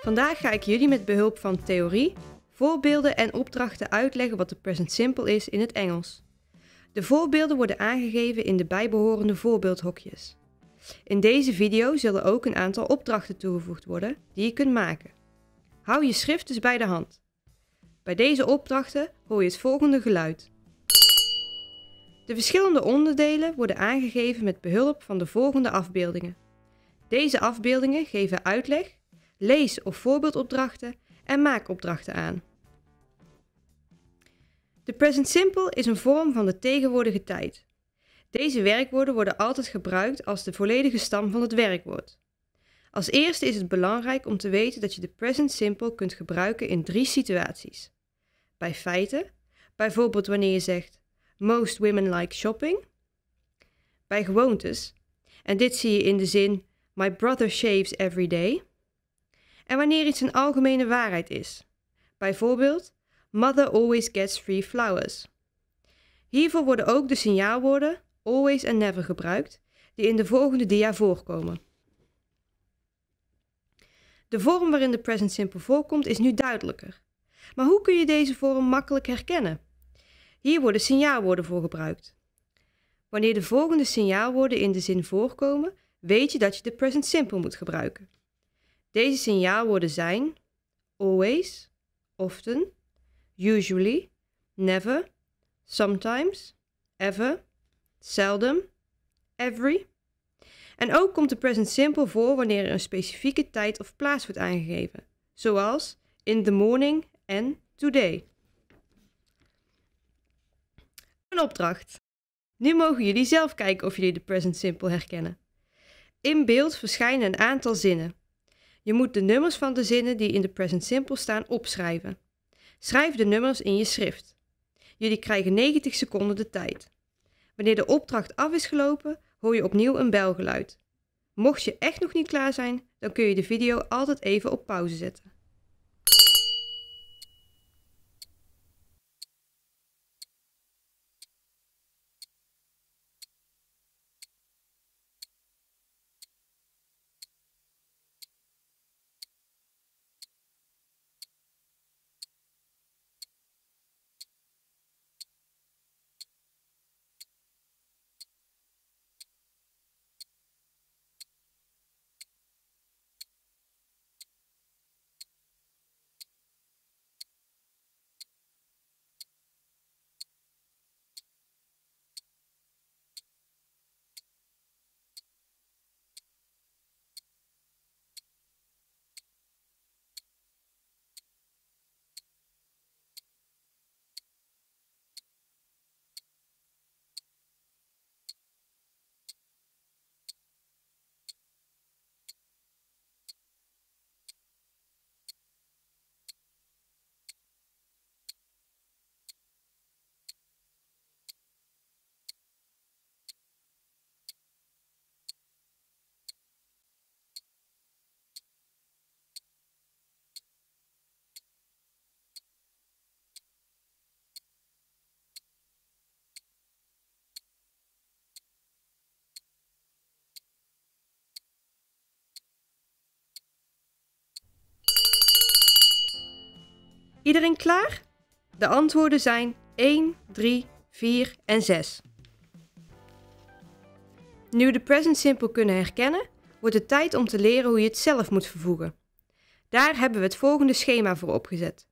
Vandaag ga ik jullie met behulp van theorie, voorbeelden en opdrachten uitleggen wat de present simple is in het Engels. De voorbeelden worden aangegeven in de bijbehorende voorbeeldhokjes. In deze video zullen ook een aantal opdrachten toegevoegd worden die je kunt maken. Hou je schrift dus bij de hand. Bij deze opdrachten hoor je het volgende geluid. De verschillende onderdelen worden aangegeven met behulp van de volgende afbeeldingen. Deze afbeeldingen geven uitleg lees- of voorbeeldopdrachten en maak opdrachten aan. De present simple is een vorm van de tegenwoordige tijd. Deze werkwoorden worden altijd gebruikt als de volledige stam van het werkwoord. Als eerste is het belangrijk om te weten dat je de present simple kunt gebruiken in drie situaties. Bij feiten, bijvoorbeeld wanneer je zegt most women like shopping. Bij gewoontes, en dit zie je in de zin my brother shaves every day en wanneer iets een algemene waarheid is. Bijvoorbeeld, Mother always gets free flowers. Hiervoor worden ook de signaalwoorden always en never gebruikt, die in de volgende dia voorkomen. De vorm waarin de present simple voorkomt is nu duidelijker. Maar hoe kun je deze vorm makkelijk herkennen? Hier worden signaalwoorden voor gebruikt. Wanneer de volgende signaalwoorden in de zin voorkomen, weet je dat je de present simple moet gebruiken. Deze signaalwoorden zijn always, often, usually, never, sometimes, ever, seldom, every. En ook komt de present simple voor wanneer er een specifieke tijd of plaats wordt aangegeven, zoals in the morning en today. Een opdracht. Nu mogen jullie zelf kijken of jullie de present simple herkennen. In beeld verschijnen een aantal zinnen. Je moet de nummers van de zinnen die in de present simple staan opschrijven. Schrijf de nummers in je schrift. Jullie krijgen 90 seconden de tijd. Wanneer de opdracht af is gelopen, hoor je opnieuw een belgeluid. Mocht je echt nog niet klaar zijn, dan kun je de video altijd even op pauze zetten. Iedereen klaar? De antwoorden zijn 1, 3, 4 en 6. Nu we de present simple kunnen herkennen, wordt het tijd om te leren hoe je het zelf moet vervoegen. Daar hebben we het volgende schema voor opgezet.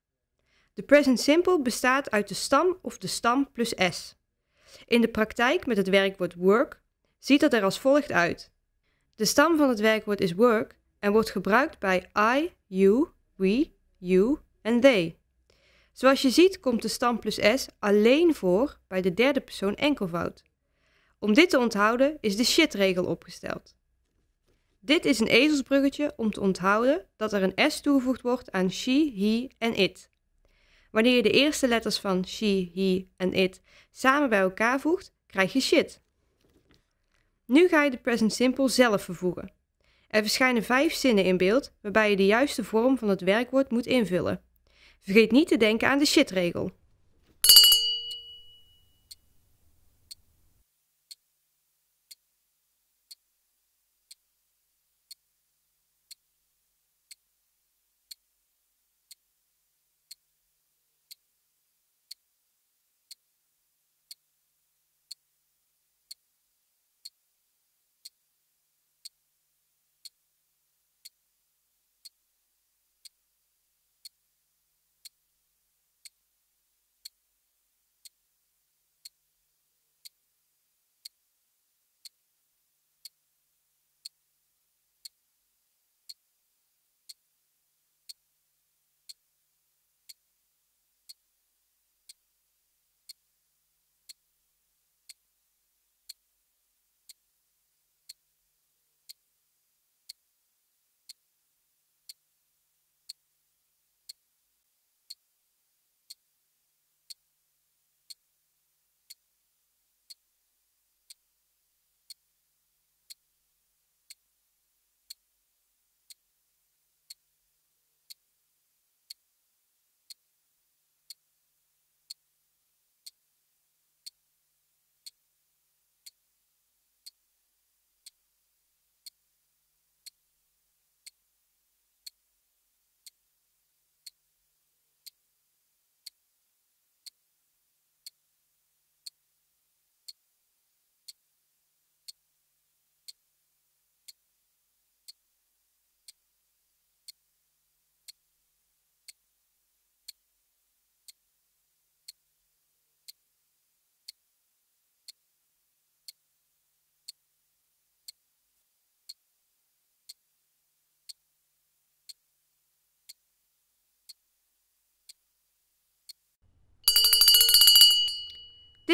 De present simple bestaat uit de stam of de stam plus s. In de praktijk met het werkwoord work ziet dat er als volgt uit. De stam van het werkwoord is work en wordt gebruikt bij I, you, we, you, en they. Zoals je ziet komt de stam plus s alleen voor bij de derde persoon enkelvoud. Om dit te onthouden is de shit-regel opgesteld. Dit is een ezelsbruggetje om te onthouden dat er een s toegevoegd wordt aan she, he en it. Wanneer je de eerste letters van she, he en it samen bij elkaar voegt, krijg je shit. Nu ga je de present simple zelf vervoegen. Er verschijnen vijf zinnen in beeld waarbij je de juiste vorm van het werkwoord moet invullen. Vergeet niet te denken aan de shitregel.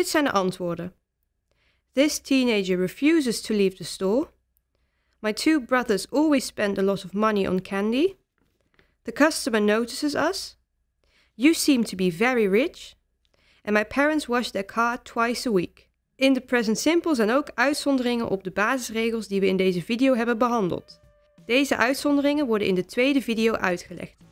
Dit zijn de antwoorden. This teenager refuses to leave the store. My two brothers always spend a lot of money on candy. The customer notices us. You seem to be very rich. And my parents wash their car twice a week. In de present simple zijn ook uitzonderingen op de basisregels die we in deze video hebben behandeld. Deze uitzonderingen worden in de tweede video uitgelegd.